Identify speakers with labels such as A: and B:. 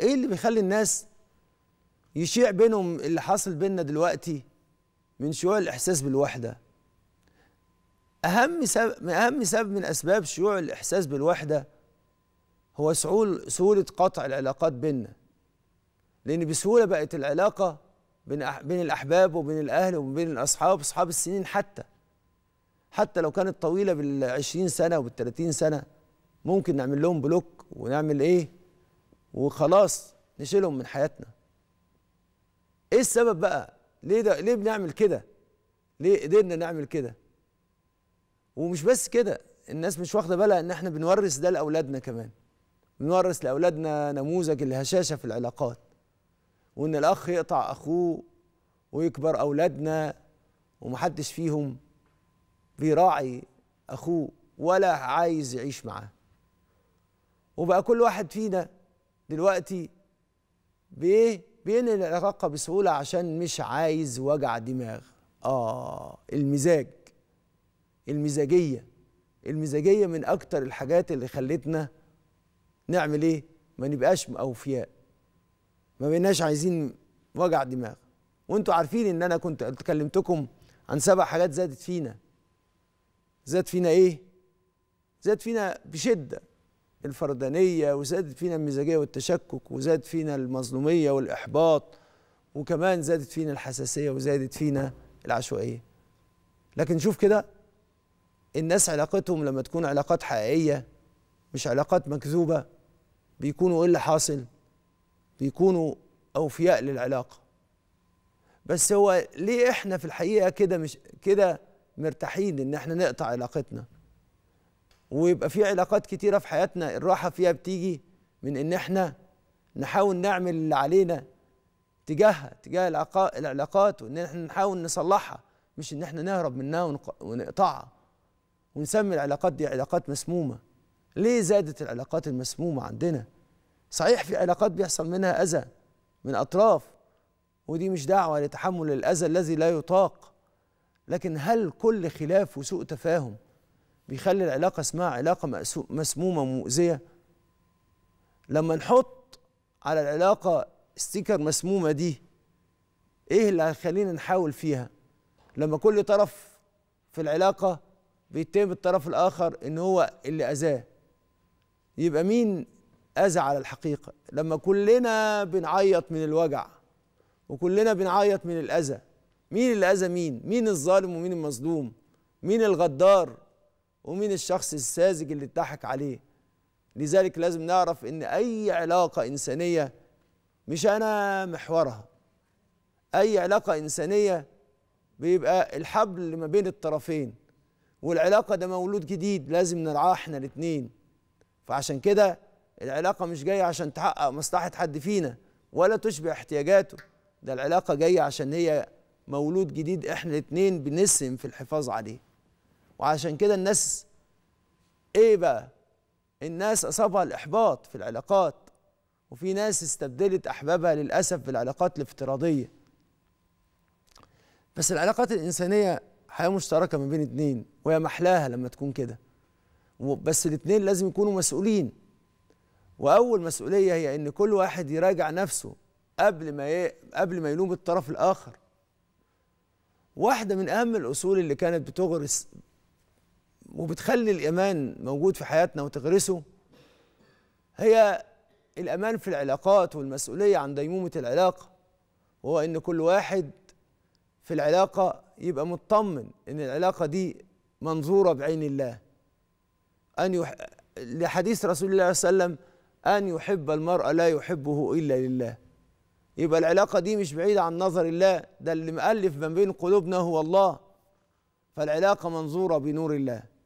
A: ايه اللي بيخلي الناس يشيع بينهم اللي حاصل بيننا دلوقتي من شيوع الاحساس بالوحده اهم سبب اهم سبب من اسباب شيوع الاحساس بالوحده هو سهول سهوله قطع العلاقات بيننا لان بسهوله بقت العلاقه بين بين الاحباب وبين الاهل وبين الاصحاب اصحاب السنين حتى حتى لو كانت طويله بال 20 سنه وبال 30 سنه ممكن نعمل لهم بلوك ونعمل ايه وخلاص نشيلهم من حياتنا ايه السبب بقى ليه ده ليه بنعمل كده ليه قدرنا نعمل كده ومش بس كده الناس مش واخده بالها ان احنا بنورث ده لاولادنا كمان بنورث لاولادنا نموذج الهشاشه في العلاقات وان الاخ يقطع اخوه ويكبر اولادنا ومحدش فيهم بيراعي اخوه ولا عايز يعيش معاه وبقى كل واحد فينا دلوقتي بايه بينقل العلاقه بسهوله عشان مش عايز وجع دماغ اه المزاج المزاجيه المزاجيه من اكتر الحاجات اللي خلتنا نعمل ايه ما نبقاش اوفياء ما بقيناش عايزين وجع دماغ وانتوا عارفين ان انا كنت كلمتكم عن سبع حاجات زادت فينا زاد فينا ايه زاد فينا بشده الفردانيه وزادت فينا المزاجيه والتشكك وزاد فينا المظلوميه والاحباط وكمان زادت فينا الحساسيه وزادت فينا العشوائيه لكن شوف كده الناس علاقتهم لما تكون علاقات حقيقيه مش علاقات مكذوبه بيكونوا ايه اللي حاصل بيكونوا اوفياء للعلاقه بس هو ليه احنا في الحقيقه كده مش كده مرتاحين ان احنا نقطع علاقتنا ويبقى في علاقات كتيرة في حياتنا الراحة فيها بتيجي من إن إحنا نحاول نعمل اللي علينا تجاهها تجاه العلاقات وإن إحنا نحاول نصلحها مش إن إحنا نهرب منها ونقطعها ونسمي العلاقات دي علاقات مسمومة ليه زادت العلاقات المسمومة عندنا صحيح في علاقات بيحصل منها أذى من أطراف ودي مش دعوة لتحمل الأذى الذي لا يطاق لكن هل كل خلاف وسوء تفاهم بيخلي العلاقة اسمها علاقة مسمومة مؤذية لما نحط على العلاقة ستيكر مسمومة دي ايه اللي هيخلينا نحاول فيها لما كل طرف في العلاقة بيتهم الطرف الآخر إن هو اللي أذاه يبقى مين أذى على الحقيقة لما كلنا بنعيط من الوجع وكلنا بنعيط من الأذى مين اللي أذى مين مين الظالم ومين المظلوم مين الغدار ومين الشخص الساذج اللي اتضحك عليه لذلك لازم نعرف ان اي علاقه انسانيه مش انا محورها اي علاقه انسانيه بيبقى الحبل اللي ما بين الطرفين والعلاقه ده مولود جديد لازم نرعاه احنا الاثنين فعشان كده العلاقه مش جايه عشان تحقق مصلحه حد فينا ولا تشبع احتياجاته ده العلاقه جايه عشان هي مولود جديد احنا الاثنين بنسهم في الحفاظ عليه وعشان كده الناس ايه بقى الناس اصابها الاحباط في العلاقات وفي ناس استبدلت احبابها للاسف بالعلاقات الافتراضيه بس العلاقات الانسانيه حياه مشتركه ما بين اتنين وهي محلاها لما تكون كده بس الاتنين لازم يكونوا مسؤولين واول مسؤوليه هي ان كل واحد يراجع نفسه قبل ما قبل ما يلوم الطرف الاخر واحده من اهم الاصول اللي كانت بتغرس وبتخلي الإيمان موجود في حياتنا وتغرسه هي الأمان في العلاقات والمسؤولية عن ديمومة العلاقة وهو إن كل واحد في العلاقة يبقى مطمن إن العلاقة دي منظورة بعين الله أن يح... لحديث رسول الله صلى الله عليه وسلم أن يحب المرء لا يحبه إلا لله يبقى العلاقة دي مش بعيدة عن نظر الله ده اللي مألف ما بين قلوبنا هو الله فالعلاقة منظورة بنور الله